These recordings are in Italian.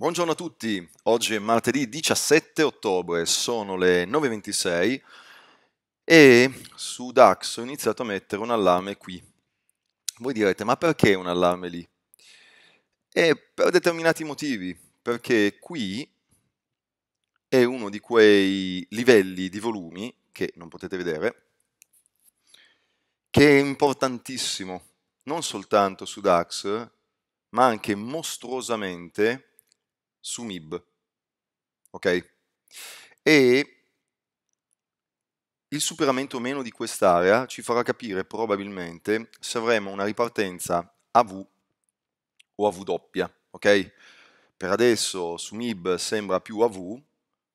Buongiorno a tutti, oggi è martedì 17 ottobre, sono le 9.26 e su DAX ho iniziato a mettere un allarme qui. Voi direte, ma perché un allarme lì? E per determinati motivi, perché qui è uno di quei livelli di volumi, che non potete vedere, che è importantissimo, non soltanto su DAX, ma anche mostruosamente su MIB. Ok? E il superamento o meno di quest'area ci farà capire probabilmente se avremo una ripartenza a V o a V doppia, ok? Per adesso su MIB sembra più a V,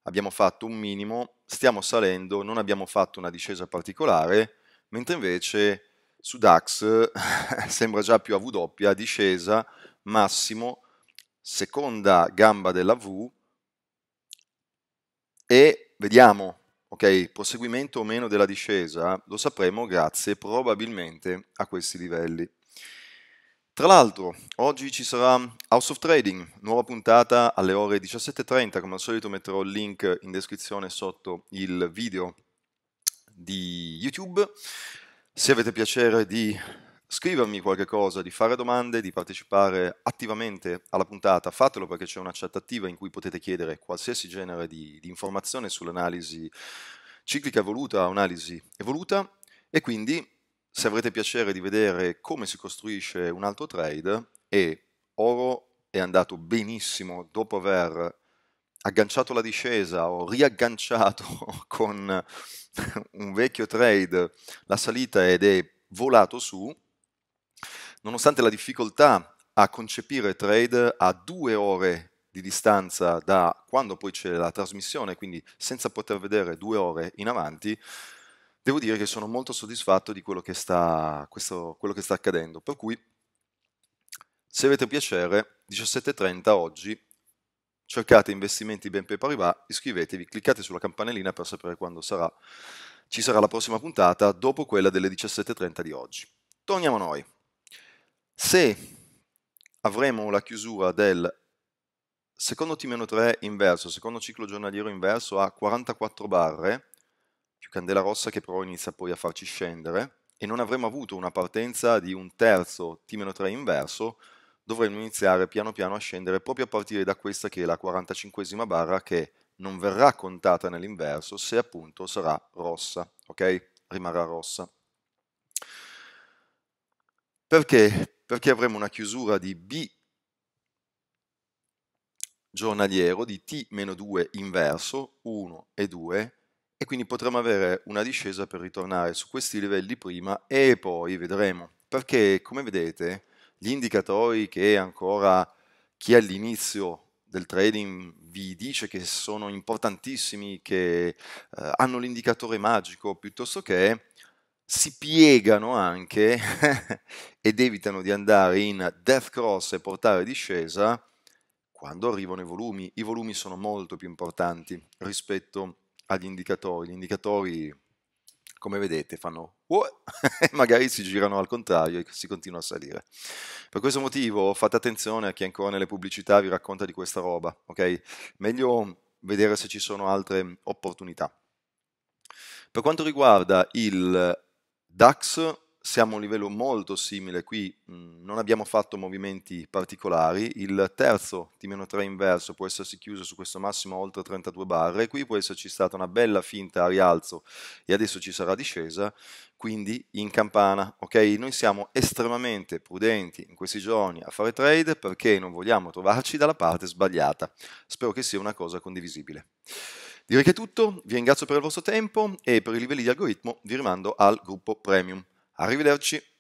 abbiamo fatto un minimo, stiamo salendo, non abbiamo fatto una discesa particolare, mentre invece su DAX sembra già più a V doppia, discesa, massimo, seconda gamba della V e vediamo, ok, proseguimento o meno della discesa, lo sapremo grazie probabilmente a questi livelli. Tra l'altro, oggi ci sarà House of Trading, nuova puntata alle ore 17.30, come al solito metterò il link in descrizione sotto il video di YouTube. Se avete piacere di scrivermi qualche cosa, di fare domande, di partecipare attivamente alla puntata, fatelo perché c'è una chat attiva in cui potete chiedere qualsiasi genere di, di informazione sull'analisi ciclica evoluta analisi evoluta e quindi se avrete piacere di vedere come si costruisce un altro trade e oro è andato benissimo dopo aver agganciato la discesa o riagganciato con un vecchio trade la salita ed è volato su, nonostante la difficoltà a concepire trade a due ore di distanza da quando poi c'è la trasmissione, quindi senza poter vedere due ore in avanti, devo dire che sono molto soddisfatto di quello che sta, questo, quello che sta accadendo. Per cui, se avete piacere, 17.30 oggi cercate investimenti ben per paribà, iscrivetevi, cliccate sulla campanellina per sapere quando sarà, ci sarà la prossima puntata dopo quella delle 17.30 di oggi. Torniamo a noi. Se avremo la chiusura del secondo t 3 inverso, secondo ciclo giornaliero inverso a 44 barre, più candela rossa che però inizia poi a farci scendere, e non avremo avuto una partenza di un terzo t 3 inverso, dovremmo iniziare piano piano a scendere proprio a partire da questa che è la 45esima barra che non verrà contata nell'inverso se appunto sarà rossa, ok? Rimarrà rossa. Perché? perché avremo una chiusura di B giornaliero di t-2 inverso 1 e 2 e quindi potremo avere una discesa per ritornare su questi livelli prima e poi vedremo perché come vedete gli indicatori che ancora chi all'inizio del trading vi dice che sono importantissimi, che eh, hanno l'indicatore magico piuttosto che si piegano anche ed evitano di andare in death cross e portare discesa quando arrivano i volumi. I volumi sono molto più importanti rispetto agli indicatori. Gli indicatori, come vedete, fanno oh! magari si girano al contrario e si continua a salire. Per questo motivo fate attenzione a chi ancora nelle pubblicità vi racconta di questa roba, ok? Meglio vedere se ci sono altre opportunità. Per quanto riguarda il DAX siamo a un livello molto simile, qui mm, non abbiamo fatto movimenti particolari, il terzo T-3 inverso può essersi chiuso su questo massimo oltre 32 barre, qui può esserci stata una bella finta a rialzo e adesso ci sarà discesa, quindi in campana, ok? Noi siamo estremamente prudenti in questi giorni a fare trade perché non vogliamo trovarci dalla parte sbagliata, spero che sia una cosa condivisibile. Direi che è tutto, vi ringrazio per il vostro tempo e per i livelli di algoritmo vi rimando al gruppo Premium. Arrivederci!